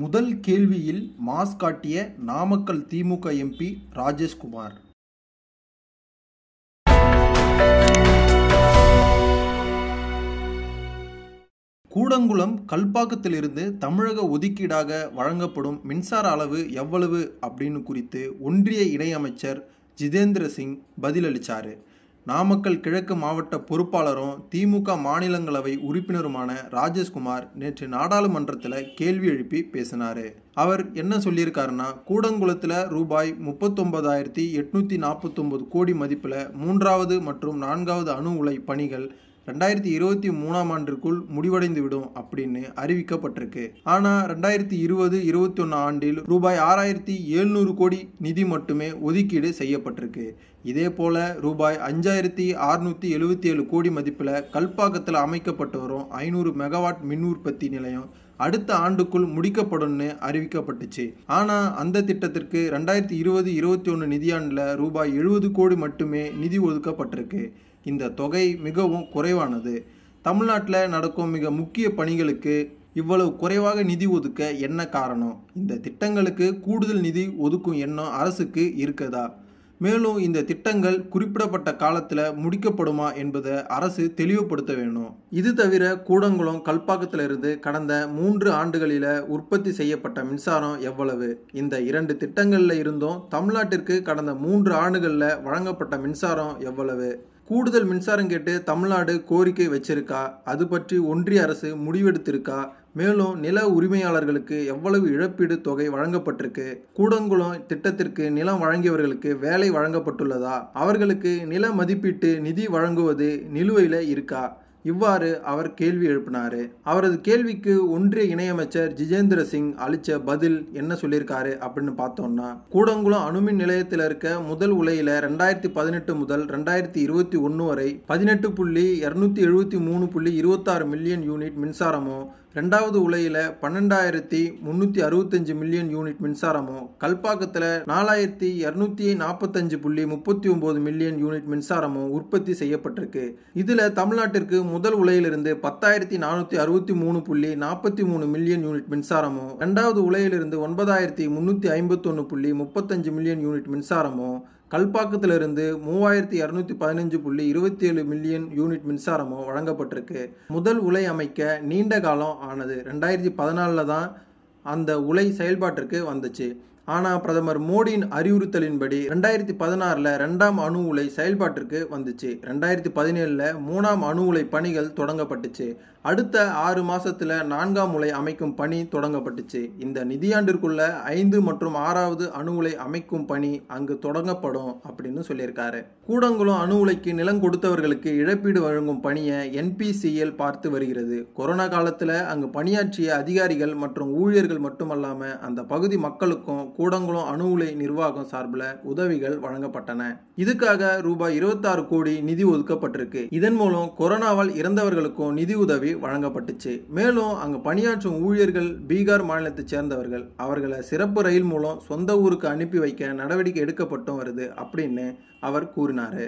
முதல் கேள்வியில் மாஸ் காட்டிய நாமக்கல் திமுக எம்பி ராஜேஷ்குமார் கூடங்குளம் கல்பாக்கத்திலிருந்து தமிழக ஒதுக்கீடாக வழங்கப்படும் மின்சார அளவு எவ்வளவு அப்படின்னு குறித்து ஒன்றிய இணையமைச்சர் ஜிதேந்திர சிங் பதிலளித்தார் நாமக்கல் கிழக்கு மாவட்ட பொறுப்பாளரும் திமுக மாநிலங்களவை உறுப்பினருமான ராஜேஷ்குமார் நேற்று நாடாளுமன்றத்தில் கேள்வி எழுப்பி பேசினார் அவர் என்ன சொல்லியிருக்காருன்னா கூடங்குளத்தில் ரூபாய் முப்பத்தொன்பதாயிரத்தி எட்நூற்றி நாற்பத்தொம்பது கோடி மதிப்பில் மூன்றாவது மற்றும் நான்காவது அணு உலை பணிகள் ரெண்டாயிரத்தி இருபத்தி மூணாம் ஆண்டிற்குள் முடிவடைந்துவிடும் அப்படின்னு அறிவிக்கப்பட்டிருக்கு ஆனால் ரெண்டாயிரத்தி இருபது இருபத்தி ஒன்று ஆண்டில் ரூபாய் ஆறாயிரத்தி எழுநூறு கோடி நிதி மட்டுமே ஒதுக்கீடு செய்யப்பட்டிருக்கு இதே போல ரூபாய் அஞ்சாயிரத்தி அறுநூற்றி எழுபத்தி ஏழு கோடி மதிப்பில் கல்பாக்கத்தில் அமைக்கப்பட்டு வரும் ஐநூறு மெகாவாட் மின் உற்பத்தி நிலையம் அடுத்த ஆண்டுக்குள் முடிக்கப்படும்னு அறிவிக்கப்பட்டுச்சு ஆனால் அந்த திட்டத்திற்கு ரெண்டாயிரத்தி இருபது இருபத்தி ஒன்று நிதியாண்டில் ரூபாய் எழுபது கோடி மட்டுமே நிதி ஒதுக்கப்பட்டிருக்கு இந்த தொகை மிகவும் குறைவானது தமிழ்நாட்டில் நடக்கும் மிக முக்கிய பணிகளுக்கு இவ்வளவு குறைவாக நிதி ஒதுக்க என்ன காரணம் இந்த திட்டங்களுக்கு கூடுதல் நிதி ஒதுக்கும் எண்ணம் அரசுக்கு இருக்குதா மேலும் இந்த திட்டங்கள் குறிப்பிடப்பட்ட காலத்தில் முடிக்கப்படுமா என்பதை அரசு தெளிவுபடுத்த வேணும் இது தவிர கூடங்குளம் கல்பாக்கத்திலிருந்து கடந்த மூன்று ஆண்டுகளில் உற்பத்தி செய்யப்பட்ட மின்சாரம் எவ்வளவு இந்த இரண்டு திட்டங்களில் இருந்தும் தமிழ்நாட்டிற்கு கடந்த மூன்று ஆண்டுகளில் வழங்கப்பட்ட மின்சாரம் எவ்வளவு கூடுதல் மின்சாரம் கேட்டு தமிழ்நாடு கோரிக்கை வச்சிருக்கா அது பற்றி ஒன்றிய அரசு முடிவெடுத்திருக்கா மேலும் நில உரிமையாளர்களுக்கு எவ்வளவு இழப்பீடு தொகை வழங்கப்பட்டிருக்கு கூடங்குளம் திட்டத்திற்கு நிலம் வழங்கியவர்களுக்கு வேலை வழங்கப்பட்டுள்ளதா அவர்களுக்கு நில மதிப்பீட்டு நிதி வழங்குவது நிலுவையில் இருக்கா இவ்வாறு அவர் கேள்வி எழுப்பினார் அவரது கேள்விக்கு ஒன்றிய இணையமைச்சர் ஜிஜேந்திர சிங் அளித்த பதில் என்ன சொல்லியிருக்காரு அப்படின்னு பார்த்தோம்னா கூடங்குளம் அணுமின் நிலையத்தில் இருக்க முதல் உலையில் ரெண்டாயிரத்தி பதினெட்டு முதல் ரெண்டாயிரத்தி இருபத்தி ஒன்று வரை பதினெட்டு புள்ளி இரநூத்தி எழுபத்தி மூணு புள்ளி இருபத்தாறு மில்லியன் யூனிட் மின்சாரமும் ரெண்டாவது உலையில் பன்னெண்டாயிரத்தி முந்நூற்றி அறுபத்தஞ்சு மில்லியன் யூனிட் மின்சாரமும் கல்பாக்கத்தில் நாலாயிரத்தி இரநூத்தி நாற்பத்தஞ்சு புள்ளி முப்பத்தி ஒம்பது மில்லியன் யூனிட் மின்சாரமும் உற்பத்தி செய்யப்பட்டிருக்கு இதில் தமிழ்நாட்டிற்கு முதல் உலையிலிருந்து பத்தாயிரத்தி நானூற்றி அறுபத்தி மூணு புள்ளி நாற்பத்தி மூணு மில்லியன் யூனிட் மின்சாரமும் ரெண்டாவது உலையிலிருந்து ஒன்பதாயிரத்தி முந்நூற்றி ஐம்பத்தொன்று புள்ளி முப்பத்தஞ்சு மில்லியன் யூனிட் மின்சாரமும் கல்பாக்கத்திலிருந்து மூவாயிரத்தி இரநூத்தி பதினஞ்சு புள்ளி இருபத்தி ஏழு மில்லியன் யூனிட் மின்சாரமும் வழங்கப்பட்டிருக்கு முதல் உலை அமைக்க நீண்ட காலம் ஆனது ரெண்டாயிரத்தி பதினாலில் தான் அந்த உலை செயல்பாட்டிற்கு வந்துச்சு ஆனால் பிரதமர் மோடியின் அறிவுறுத்தலின்படி ரெண்டாயிரத்தி பதினாறில் ரெண்டாம் அணு உலை செயல்பாட்டிற்கு வந்துச்சு ரெண்டாயிரத்தி பதினேழில் மூணாம் அணு உலை பணிகள் தொடங்கப்பட்டுச்சு அடுத்த ஆறு மாதத்தில் நான்காம் உலை அமைக்கும் பணி தொடங்கப்பட்டுச்சு இந்த நிதியாண்டிற்குள்ள ஐந்து மற்றும் ஆறாவது அணு உலை அமைக்கும் பணி அங்கு தொடங்கப்படும் அப்படின்னு சொல்லியிருக்காரு கூடங்குளம் அணு உலைக்கு நிலம் கொடுத்தவர்களுக்கு இழப்பீடு வழங்கும் பணியை என்பிசிஎல் பார்த்து வருகிறது கொரோனா காலத்தில் அங்கு பணியாற்றிய அதிகாரிகள் மற்றும் ஊழியர்கள் மட்டுமல்லாமல் அந்த பகுதி மக்களுக்கும் கூடங்குளம் அணு உலை நிர்வாகம் சார்பில் உதவிகள் வழங்கப்பட்டன இதுக்காக ரூபாய் இருபத்தாறு கோடி நிதி ஒதுக்கப்பட்டிருக்கு இதன் மூலம் கொரோனாவால் இறந்தவர்களுக்கும் நிதி உதவி வழங்கப்பட்டுச்சு மேலும் அங்கு பணியாற்றும் ஊழியர்கள் பீகார் மாநிலத்தைச் சேர்ந்தவர்கள் அவர்களை சிறப்பு ரயில் மூலம் சொந்த ஊருக்கு அனுப்பி வைக்க நடவடிக்கை எடுக்கப்பட்டும் வருது அப்படின்னு அவர் கூறினார்